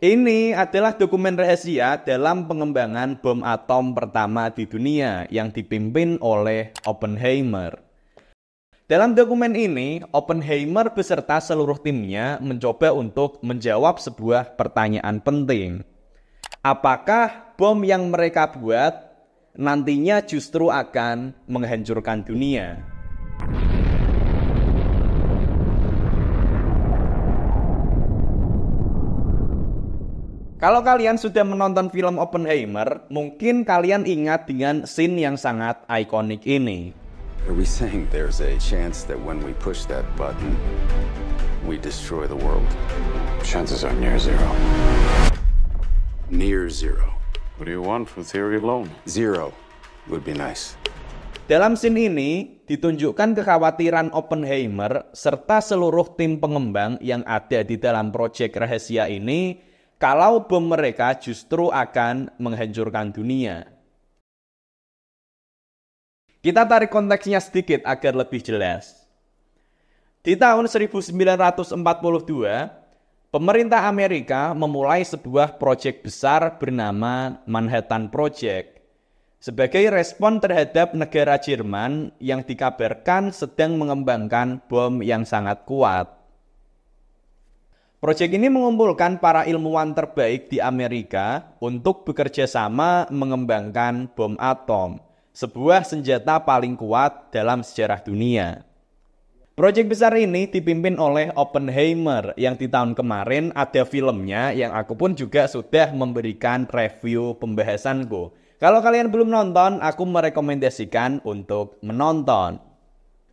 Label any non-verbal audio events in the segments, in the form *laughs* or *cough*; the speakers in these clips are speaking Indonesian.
Ini adalah dokumen rahasia dalam pengembangan bom atom pertama di dunia yang dipimpin oleh Oppenheimer. Dalam dokumen ini, Oppenheimer beserta seluruh timnya mencoba untuk menjawab sebuah pertanyaan penting. Apakah bom yang mereka buat nantinya justru akan menghancurkan dunia? Kalau kalian sudah menonton film Oppenheimer, mungkin kalian ingat dengan scene yang sangat ikonik ini. Are we saying there's a chance that when we push that button, we destroy the world? Chances are near zero. Near zero. What do you want from theory alone? Zero would be nice. Dalam scene ini ditunjukkan kekhawatiran Oppenheimer serta seluruh tim pengembang yang ada di dalam proyek rahasia ini kalau bom mereka justru akan menghancurkan dunia. Kita tarik konteksnya sedikit agar lebih jelas. Di tahun 1942, pemerintah Amerika memulai sebuah proyek besar bernama Manhattan Project sebagai respon terhadap negara Jerman yang dikabarkan sedang mengembangkan bom yang sangat kuat. Proyek ini mengumpulkan para ilmuwan terbaik di Amerika untuk bekerja sama mengembangkan bom atom, sebuah senjata paling kuat dalam sejarah dunia. Proyek besar ini dipimpin oleh Oppenheimer yang di tahun kemarin ada filmnya yang aku pun juga sudah memberikan review pembahasanku. Kalau kalian belum nonton, aku merekomendasikan untuk menonton.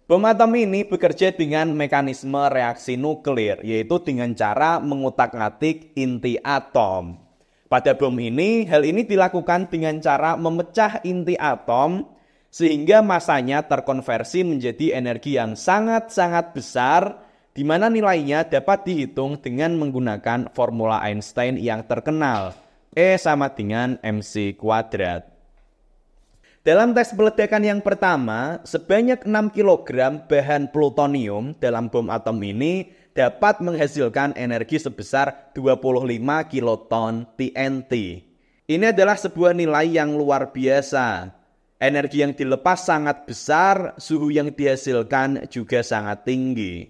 Pemadam ini bekerja dengan mekanisme reaksi nuklir, yaitu dengan cara mengutak-atik inti atom. Pada bom ini, hal ini dilakukan dengan cara memecah inti atom sehingga masanya terkonversi menjadi energi yang sangat-sangat besar di mana nilainya dapat dihitung dengan menggunakan formula Einstein yang terkenal E sama dengan mc kuadrat. Dalam tes peledakan yang pertama, sebanyak 6 kg bahan plutonium dalam bom atom ini dapat menghasilkan energi sebesar 25 kiloton TNT. Ini adalah sebuah nilai yang luar biasa. Energi yang dilepas sangat besar, suhu yang dihasilkan juga sangat tinggi.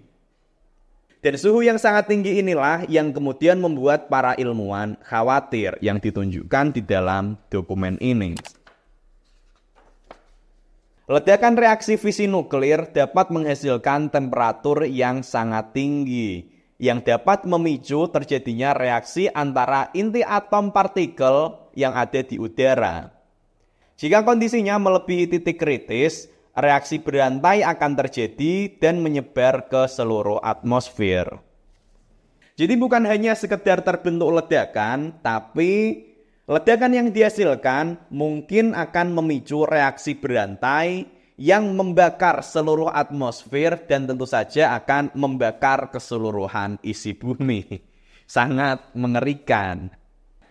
Dan suhu yang sangat tinggi inilah yang kemudian membuat para ilmuwan khawatir yang ditunjukkan di dalam dokumen ini. Ledakan reaksi fisi nuklir dapat menghasilkan temperatur yang sangat tinggi yang dapat memicu terjadinya reaksi antara inti atom partikel yang ada di udara. Jika kondisinya melebihi titik kritis, reaksi berantai akan terjadi dan menyebar ke seluruh atmosfer. Jadi bukan hanya sekedar terbentuk ledakan, tapi Ledakan yang dihasilkan mungkin akan memicu reaksi berantai yang membakar seluruh atmosfer dan tentu saja akan membakar keseluruhan isi bumi. *laughs* Sangat mengerikan.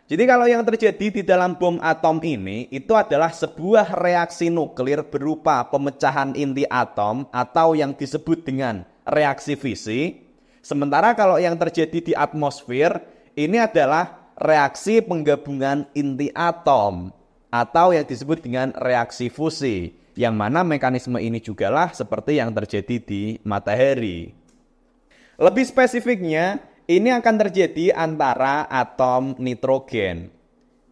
Jadi kalau yang terjadi di dalam bom atom ini itu adalah sebuah reaksi nuklir berupa pemecahan inti atom atau yang disebut dengan reaksi fisi. Sementara kalau yang terjadi di atmosfer ini adalah reaksi penggabungan inti atom atau yang disebut dengan reaksi fusi yang mana mekanisme ini jugalah seperti yang terjadi di matahari. Lebih spesifiknya, ini akan terjadi antara atom nitrogen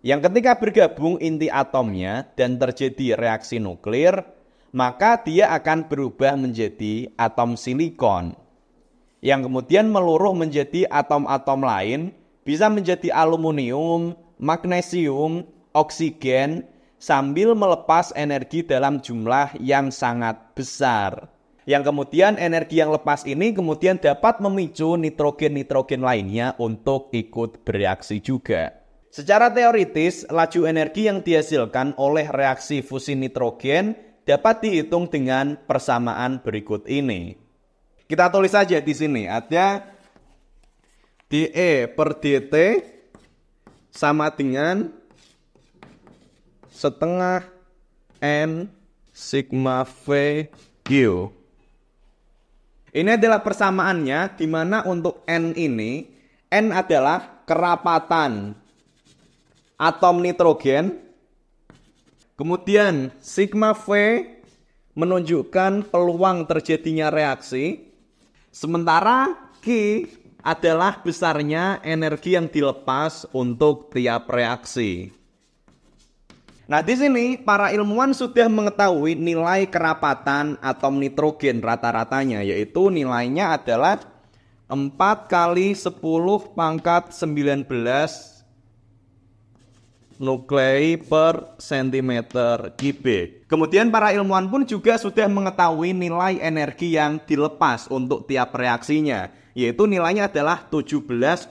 yang ketika bergabung inti atomnya dan terjadi reaksi nuklir, maka dia akan berubah menjadi atom silikon yang kemudian meluruh menjadi atom-atom lain bisa menjadi aluminium, magnesium, oksigen, sambil melepas energi dalam jumlah yang sangat besar. Yang kemudian energi yang lepas ini kemudian dapat memicu nitrogen-nitrogen lainnya untuk ikut bereaksi juga. Secara teoritis, laju energi yang dihasilkan oleh reaksi fusi nitrogen dapat dihitung dengan persamaan berikut ini. Kita tulis saja di sini ada DE per DT sama dengan setengah N sigma V Q. Ini adalah persamaannya di mana untuk N ini N adalah kerapatan atom nitrogen. Kemudian sigma V menunjukkan peluang terjadinya reaksi. Sementara Q adalah besarnya energi yang dilepas untuk tiap reaksi. Nah, di sini para ilmuwan sudah mengetahui nilai kerapatan atom nitrogen rata-ratanya yaitu nilainya adalah 4 kali 10 pangkat 19 nuklei per sentimeter kubik. Kemudian para ilmuwan pun juga sudah mengetahui nilai energi yang dilepas untuk tiap reaksinya yaitu nilainya adalah 17,7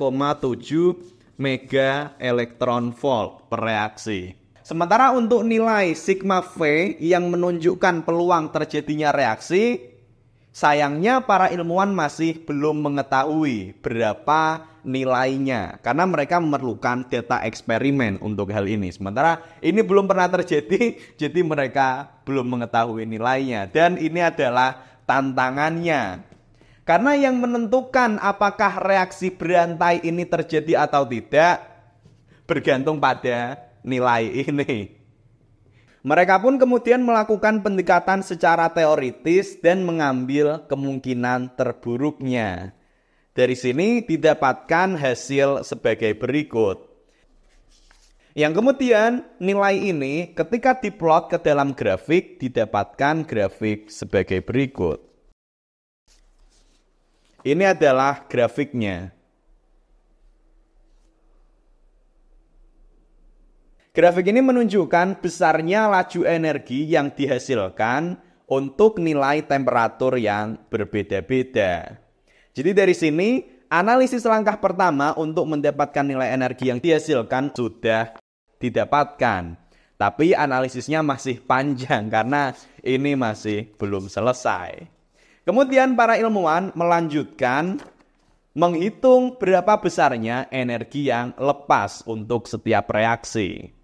mega elektron volt per reaksi. Sementara untuk nilai sigma V yang menunjukkan peluang terjadinya reaksi, sayangnya para ilmuwan masih belum mengetahui berapa nilainya karena mereka memerlukan data eksperimen untuk hal ini. Sementara ini belum pernah terjadi, *laughs* jadi mereka belum mengetahui nilainya dan ini adalah tantangannya karena yang menentukan apakah reaksi berantai ini terjadi atau tidak bergantung pada nilai ini. Mereka pun kemudian melakukan pendekatan secara teoritis dan mengambil kemungkinan terburuknya. Dari sini didapatkan hasil sebagai berikut. Yang kemudian nilai ini ketika diplot ke dalam grafik didapatkan grafik sebagai berikut. Ini adalah grafiknya. Grafik ini menunjukkan besarnya laju energi yang dihasilkan untuk nilai temperatur yang berbeda-beda. Jadi dari sini, analisis langkah pertama untuk mendapatkan nilai energi yang dihasilkan sudah didapatkan. Tapi analisisnya masih panjang karena ini masih belum selesai. Kemudian para ilmuwan melanjutkan menghitung berapa besarnya energi yang lepas untuk setiap reaksi.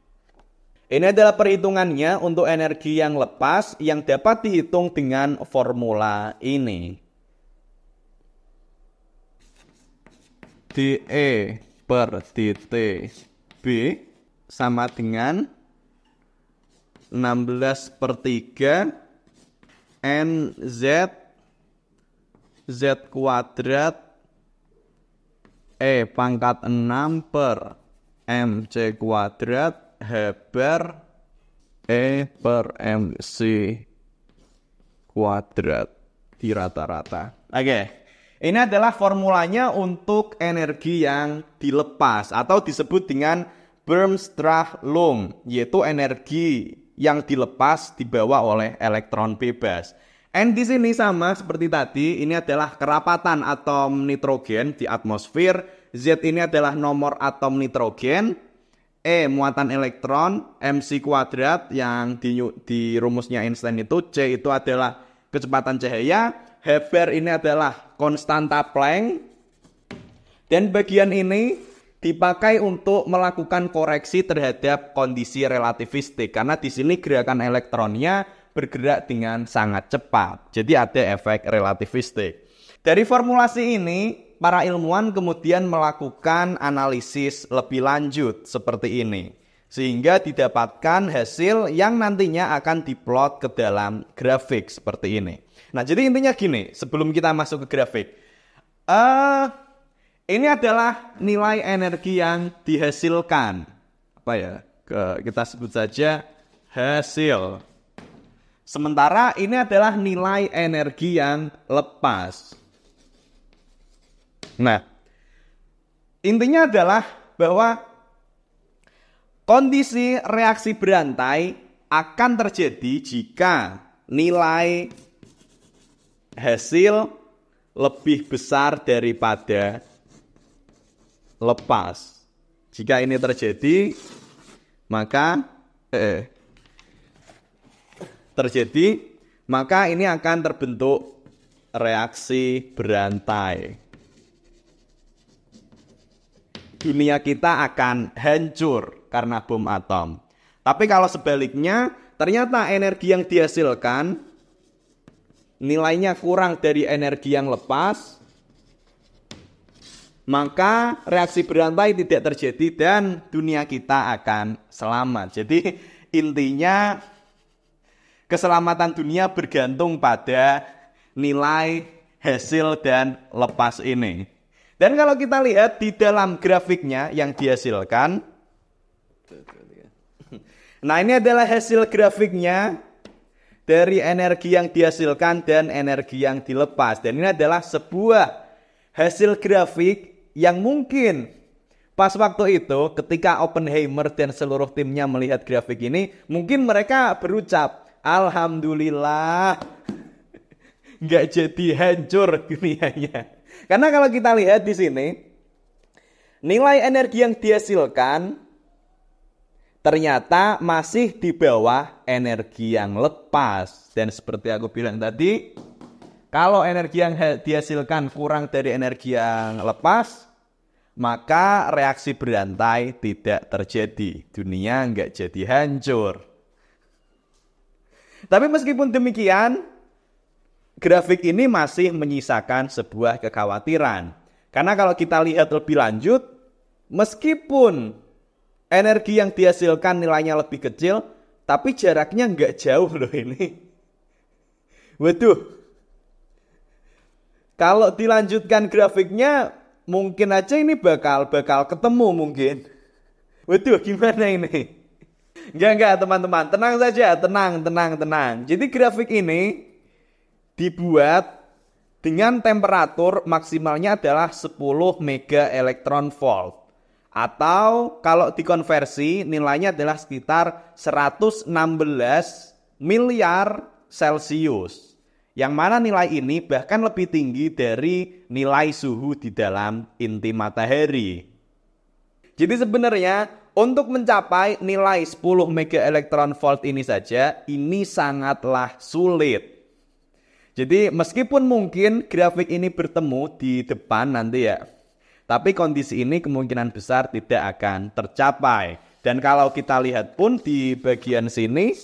Ini adalah perhitungannya untuk energi yang lepas yang dapat dihitung dengan formula ini. DE per DT B sama dengan 16 per 3 NZ Z kuadrat E pangkat 6 per MC kuadrat H per E per MC kuadrat di rata-rata. Oke. Okay. Ini adalah formulanya untuk energi yang dilepas atau disebut dengan Lung, yaitu energi yang dilepas dibawa oleh elektron bebas. And di sini sama seperti tadi, ini adalah kerapatan atom nitrogen di atmosfer. Z ini adalah nomor atom nitrogen. E muatan elektron, mc kuadrat yang di, di rumusnya Einstein itu C itu adalah kecepatan cahaya, Heber ini adalah konstanta Planck. Dan bagian ini dipakai untuk melakukan koreksi terhadap kondisi relativistik karena di sini gerakan elektronnya bergerak dengan sangat cepat. Jadi ada efek relativistik. Dari formulasi ini, para ilmuwan kemudian melakukan analisis lebih lanjut seperti ini. Sehingga didapatkan hasil yang nantinya akan diplot ke dalam grafik seperti ini. Nah, jadi intinya gini, sebelum kita masuk ke grafik. Uh, ini adalah nilai energi yang dihasilkan. Apa ya? kita sebut saja hasil. Sementara ini adalah nilai energi yang lepas. Nah, intinya adalah bahwa kondisi reaksi berantai akan terjadi jika nilai hasil lebih besar daripada lepas. Jika ini terjadi, maka eh, terjadi, maka ini akan terbentuk reaksi berantai. Dunia kita akan hancur karena bom atom. Tapi kalau sebaliknya, ternyata energi yang dihasilkan nilainya kurang dari energi yang lepas, maka reaksi berantai tidak terjadi dan dunia kita akan selamat. Jadi intinya keselamatan dunia bergantung pada nilai hasil dan lepas ini. Dan kalau kita lihat di dalam grafiknya yang dihasilkan, nah ini adalah hasil grafiknya dari energi yang dihasilkan dan energi yang dilepas. Dan ini adalah sebuah hasil grafik yang mungkin pas waktu itu ketika Oppenheimer dan seluruh timnya melihat grafik ini, mungkin mereka berucap, Alhamdulillah nggak jadi hancur dunianya. Karena kalau kita lihat di sini nilai energi yang dihasilkan ternyata masih di bawah energi yang lepas dan seperti aku bilang tadi kalau energi yang dihasilkan kurang dari energi yang lepas maka reaksi berantai tidak terjadi dunia nggak jadi hancur tapi meskipun demikian, grafik ini masih menyisakan sebuah kekhawatiran. Karena kalau kita lihat lebih lanjut, meskipun energi yang dihasilkan nilainya lebih kecil, tapi jaraknya nggak jauh loh ini. Waduh. Kalau dilanjutkan grafiknya, mungkin aja ini bakal bakal ketemu mungkin. Waduh, gimana ini? Enggak, enggak teman-teman. Tenang saja, tenang, tenang, tenang. Jadi grafik ini dibuat dengan temperatur maksimalnya adalah 10 mega elektron volt. Atau kalau dikonversi nilainya adalah sekitar 116 miliar Celcius. Yang mana nilai ini bahkan lebih tinggi dari nilai suhu di dalam inti matahari. Jadi sebenarnya untuk mencapai nilai 10 mega elektron volt ini saja, ini sangatlah sulit. Jadi meskipun mungkin grafik ini bertemu di depan nanti ya, tapi kondisi ini kemungkinan besar tidak akan tercapai. Dan kalau kita lihat pun di bagian sini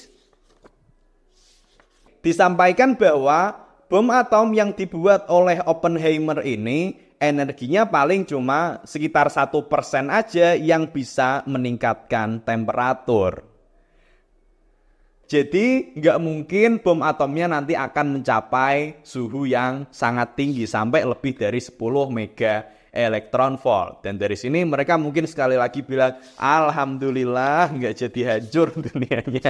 disampaikan bahwa bom atom yang dibuat oleh Oppenheimer ini energinya paling cuma sekitar satu persen aja yang bisa meningkatkan temperatur. Jadi nggak mungkin bom atomnya nanti akan mencapai suhu yang sangat tinggi sampai lebih dari 10 mega elektron volt. Dan dari sini mereka mungkin sekali lagi bilang, Alhamdulillah nggak jadi hancur *laughs* dunianya.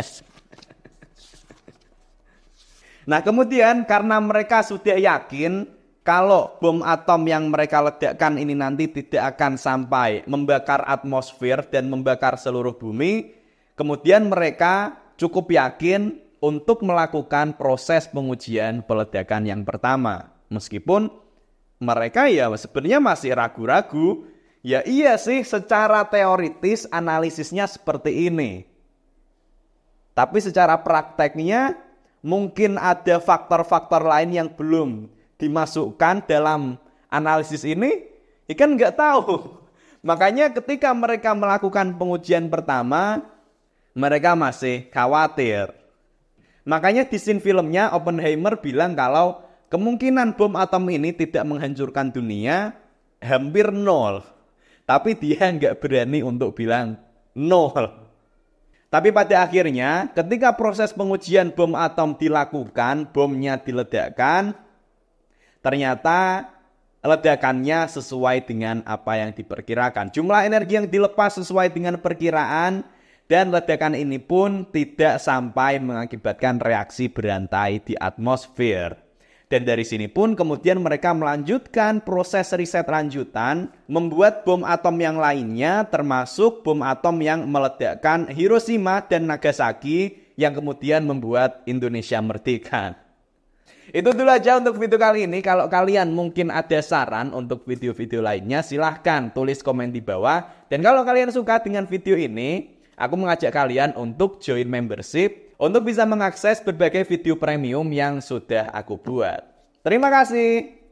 Nah kemudian karena mereka sudah yakin kalau bom atom yang mereka ledakkan ini nanti tidak akan sampai membakar atmosfer dan membakar seluruh bumi, kemudian mereka cukup yakin untuk melakukan proses pengujian peledakan yang pertama. Meskipun mereka ya sebenarnya masih ragu-ragu, ya iya sih secara teoritis analisisnya seperti ini. Tapi secara prakteknya mungkin ada faktor-faktor lain yang belum dimasukkan dalam analisis ini, ikan ya nggak tahu. *laughs* Makanya ketika mereka melakukan pengujian pertama, mereka masih khawatir. Makanya di scene filmnya Oppenheimer bilang kalau kemungkinan bom atom ini tidak menghancurkan dunia hampir nol. Tapi dia nggak berani untuk bilang nol. Tapi pada akhirnya ketika proses pengujian bom atom dilakukan, bomnya diledakkan, ternyata ledakannya sesuai dengan apa yang diperkirakan. Jumlah energi yang dilepas sesuai dengan perkiraan dan ledakan ini pun tidak sampai mengakibatkan reaksi berantai di atmosfer. Dan dari sini pun kemudian mereka melanjutkan proses riset lanjutan membuat bom atom yang lainnya termasuk bom atom yang meledakkan Hiroshima dan Nagasaki yang kemudian membuat Indonesia merdeka. Itu dulu aja untuk video kali ini. Kalau kalian mungkin ada saran untuk video-video lainnya, silahkan tulis komen di bawah. Dan kalau kalian suka dengan video ini, aku mengajak kalian untuk join membership untuk bisa mengakses berbagai video premium yang sudah aku buat. Terima kasih.